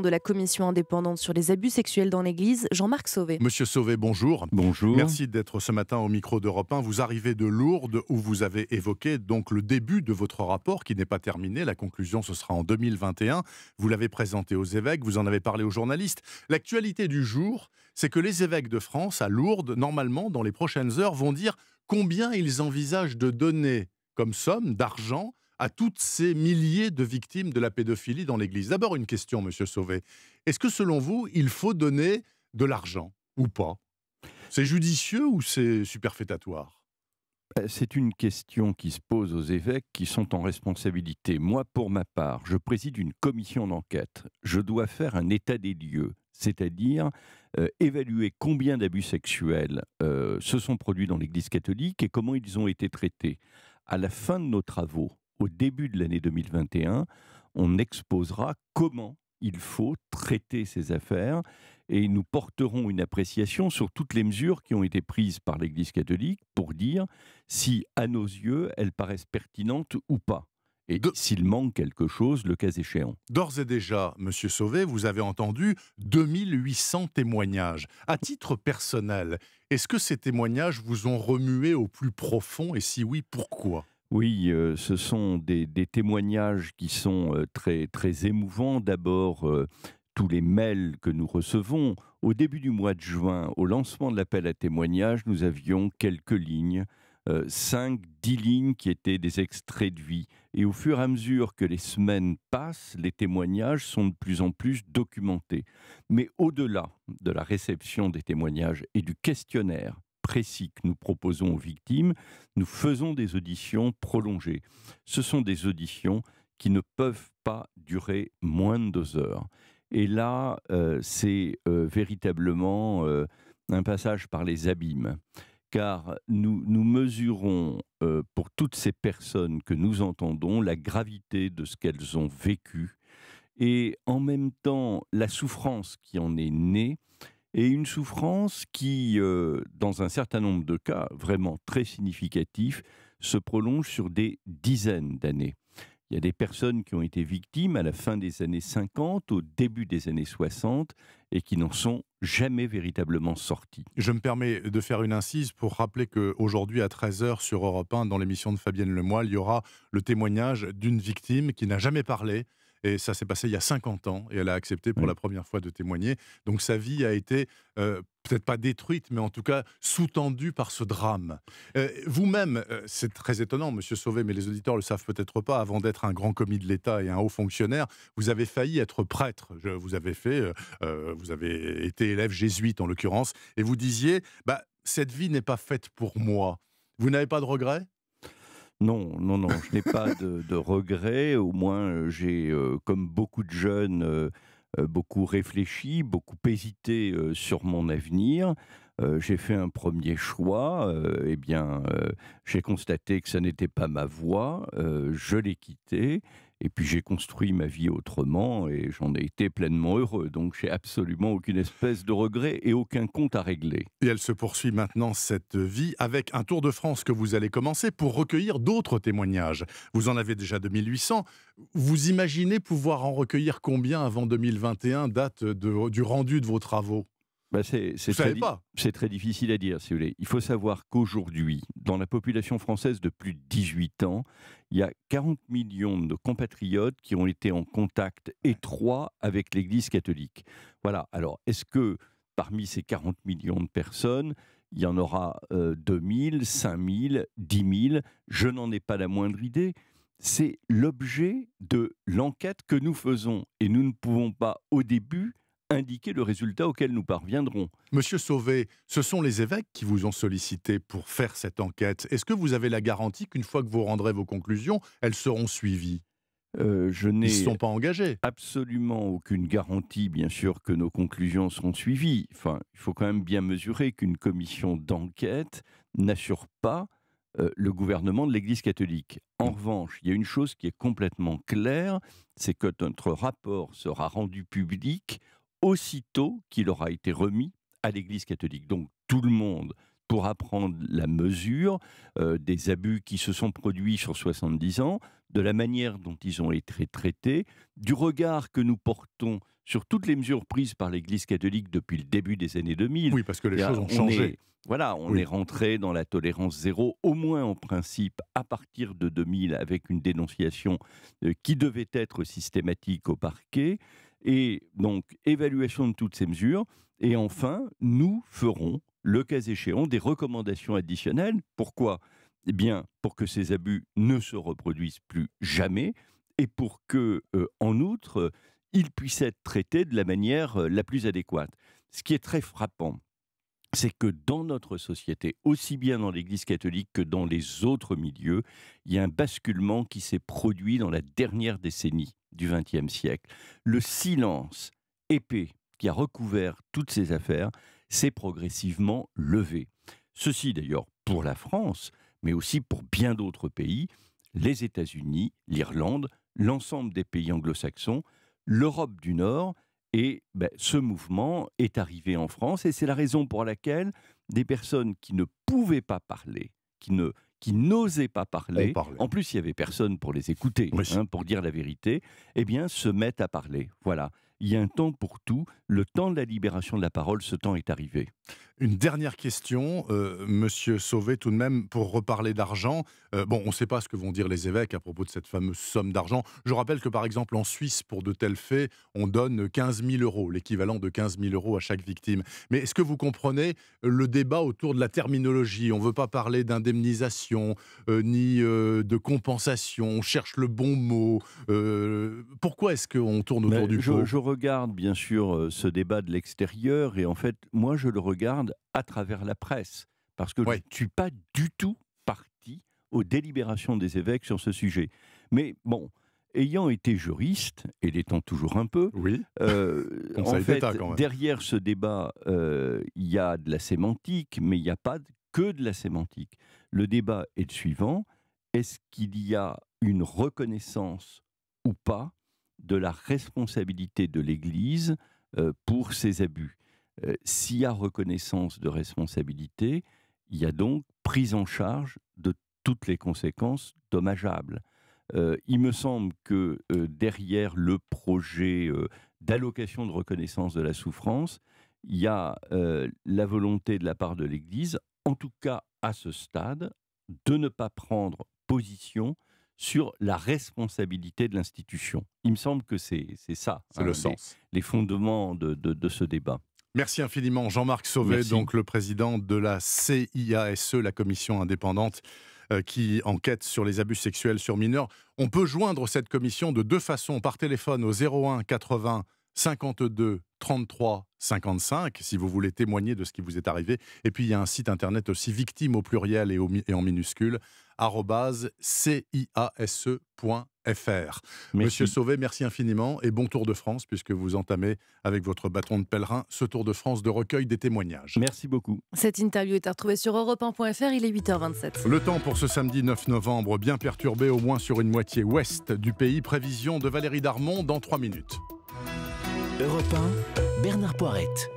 de la commission indépendante sur les abus sexuels dans l'Église, Jean-Marc Sauvé. Monsieur Sauvé, bonjour. Bonjour. Merci d'être ce matin au micro d'Europe 1. Vous arrivez de Lourdes où vous avez évoqué donc le début de votre rapport qui n'est pas terminé. La conclusion, ce sera en 2021. Vous l'avez présenté aux évêques, vous en avez parlé aux journalistes. L'actualité du jour, c'est que les évêques de France à Lourdes, normalement, dans les prochaines heures, vont dire combien ils envisagent de donner comme somme d'argent à toutes ces milliers de victimes de la pédophilie dans l'Église D'abord une question, Monsieur Sauvé. Est-ce que selon vous, il faut donner de l'argent ou pas C'est judicieux ou c'est superfétatoire euh, c'est une question qui se pose aux évêques qui sont en responsabilité. Moi, pour ma part, je préside une commission d'enquête. Je dois faire un état des lieux, c'est-à-dire euh, évaluer combien d'abus sexuels euh, se sont produits dans l'Église catholique et comment ils ont été traités. À la fin de nos travaux, au début de l'année 2021, on exposera comment il faut traiter ces affaires et nous porterons une appréciation sur toutes les mesures qui ont été prises par l'Église catholique pour dire si, à nos yeux, elles paraissent pertinentes ou pas. Et s'il manque quelque chose, le cas échéant. D'ores et déjà, Monsieur Sauvé, vous avez entendu 2800 témoignages. À titre personnel, est-ce que ces témoignages vous ont remué au plus profond Et si oui, pourquoi oui, ce sont des, témoignages qui sont très, émouvants. D'abord, tous les mails que nous recevons. Au début du mois de juin, au lancement de l'appel à témoignages, nous avions quelques lignes, 5, 10 lignes qui étaient des extraits de vie. Et au fur et à mesure que les semaines passent, les témoignages sont de plus en plus documentés. Mais au-delà de la réception des témoignages et du questionnaire précis que nous proposons aux victimes, nous faisons des auditions prolongées. Ce sont des auditions qui ne peuvent pas durer moins de deux heures. Et là, euh, c'est euh, véritablement euh, un passage par les abîmes, car nous, nous mesurons pour toutes ces personnes que nous entendons la gravité de ce qu'elles ont vécu et en même temps la souffrance qui en est née et une souffrance qui, euh, dans un certain nombre de cas vraiment très significatifs, se prolonge sur des dizaines d'années. Il y a des personnes qui ont été victimes à la fin des années 50, au début des années 60, et qui n'en sont jamais véritablement sorties. Je me permets de faire une incise pour rappeler qu'aujourd'hui à 13h sur Europe 1, dans l'émission de Fabienne Lemoyle, il y aura le témoignage d'une victime qui n'a jamais parlé, et ça s'est passé il y a 50 ans et elle a accepté pour la première fois de témoigner. Donc sa vie a été euh, peut-être pas détruite, mais en tout cas sous-tendue par ce drame. Euh, vous-même, euh, c'est très étonnant, Monsieur Sauvé, mais les auditeurs le savent peut-être pas. Avant d'être un grand commis de l'État et un haut fonctionnaire, vous avez failli être prêtre. Je, vous avez fait, vous avez été élève jésuite en l'occurrence, et vous disiez, bah cette vie n'est pas faite pour moi. Vous n'avez pas de regrets non, non, non, je n'ai pas de, regrets. Au moins, euh, j'ai, euh, comme beaucoup de jeunes, euh, beaucoup réfléchi, beaucoup hésité sur mon avenir. j'ai fait un premier choix. eh bien, j'ai constaté que ça n'était pas ma voie. je l'ai quitté. Et puis j'ai construit ma vie autrement et j'en ai été pleinement heureux. Donc j'ai absolument aucune espèce de regret et aucun compte à régler. Et elle se poursuit maintenant cette vie avec un tour de France que vous allez commencer pour recueillir d'autres témoignages. Vous en avez déjà 2800. Vous imaginez pouvoir en recueillir combien avant 2021, date du rendu de vos travaux bah c'est, très, très difficile à dire, si vous voulez. Il faut savoir qu'aujourd'hui, dans la population française de plus de 18 ans, il y a 40 millions de compatriotes qui ont été en contact étroit avec l'Église catholique. Voilà. Alors, est-ce que parmi ces 40 millions de personnes, il y en aura 2000, 5000, 10 000 Je n'en ai pas la moindre idée. C'est l'objet de l'enquête que nous faisons. Et nous ne pouvons pas, au début, indiquer le résultat auquel nous parviendrons. Monsieur Sauvé, ce sont les évêques qui vous ont sollicité pour faire cette enquête. Est-ce que vous avez la garantie qu'une fois que vous rendrez vos conclusions, elles seront suivies euh, je Ils ne sont pas engagés. Absolument aucune garantie, bien sûr, que nos conclusions seront suivies. Enfin, il faut quand même bien mesurer qu'une commission d'enquête n'assure pas euh, le gouvernement de l'Église catholique. En mm. revanche, il y a une chose qui est complètement claire, c'est que notre rapport sera rendu public aussitôt qu'il aura été remis à l'Église catholique. Donc tout le monde pourra prendre la mesure euh, des abus qui se sont produits sur 70 ans, de la manière dont ils ont été traités, du regard que nous portons sur toutes les mesures prises par l'Église catholique depuis le début des années 2000. Oui, parce que les eh choses ont changé. voilà, on est rentré dans la tolérance zéro, au moins en principe, à partir de 2000, avec une dénonciation euh, qui devait être systématique au parquet. Et donc, évaluation de toutes ces mesures. Et enfin, nous ferons, le cas échéant, des recommandations additionnelles. Pourquoi Eh bien, pour que ces abus ne se reproduisent plus jamais et pour que, euh, en outre, ils puissent être traités de la manière euh, la plus adéquate. Ce qui est très frappant, c'est que dans notre société, aussi bien dans l'Église catholique que dans les autres milieux, il y a un basculement qui s'est produit dans la dernière décennie du XXe siècle. Le silence épais qui a recouvert toutes ces affaires s'est progressivement levé. Ceci d'ailleurs pour la France, mais aussi pour bien d'autres pays, les États-Unis, l'Irlande, l'ensemble des pays anglo-saxons, l'Europe du Nord, et ben, ce mouvement est arrivé en France, et c'est la raison pour laquelle des personnes qui ne pouvaient pas parler, qui ne qui n'osaient pas parler, en plus il y avait personne pour les écouter, hein, pour dire la vérité, eh bien se mettent à parler. Voilà il y a un temps pour tout. Le temps de la libération de la parole, ce temps est arrivé. Une dernière question, euh, Monsieur Sauvé, tout de même, pour reparler d'argent. Euh, bon, on ne sait pas ce que vont dire les évêques à propos de cette fameuse somme d'argent. Je rappelle que, par exemple, en Suisse, pour de tels faits, on donne 15 000 euros, l'équivalent de 15 000 euros à chaque victime. Mais est-ce que vous comprenez le débat autour de la terminologie On ne veut pas parler d'indemnisation euh, ni de compensation. On cherche le bon mot. pourquoi est-ce qu'on tourne autour du je, regarde bien sûr euh, ce débat de l'extérieur, et en fait, moi je le regarde à travers la presse, parce que je ne suis pas du tout parti aux délibérations des évêques sur ce sujet. Mais bon, ayant été juriste, et l'étant toujours un peu, oui. Euh, en fait, derrière ce débat, euh, il y a de la sémantique, mais il n'y a pas que de la sémantique. Le débat est le suivant, est-ce qu'il y a une reconnaissance ou pas de la responsabilité de l'Église euh, pour ces abus. Euh, s'il y a reconnaissance de responsabilité, il y a donc prise en charge de toutes les conséquences dommageables. Euh, il me semble que derrière le projet d'allocation de reconnaissance de la souffrance, il y a la volonté de la part de l'Église, en tout cas à ce stade, de ne pas prendre position sur la responsabilité de l'institution. Il me semble que c'est ça. le hein, les, sens. Les fondements de, ce débat. Merci infiniment Jean-Marc Sauvé, donc le président de la CIASE, la commission indépendante euh, qui enquête sur les abus sexuels sur mineurs. On peut joindre cette commission de deux façons, par téléphone au 01 80 52 33 55 si vous voulez témoigner de ce qui vous est arrivé. Et puis il y a un site internet aussi victime au pluriel et, en minuscule @ciase.fr. E Monsieur Sauvé, merci infiniment et bon tour de France puisque vous entamez avec votre bâton de pèlerin ce tour de France de recueil des témoignages. Merci beaucoup. Cette interview est à retrouver sur europe il est 8h27. Le temps pour ce samedi 9 novembre bien perturbé au moins sur une moitié ouest du pays. Prévision de Valérie Darmon dans 3 minutes. Europe 1, Bernard Poirette.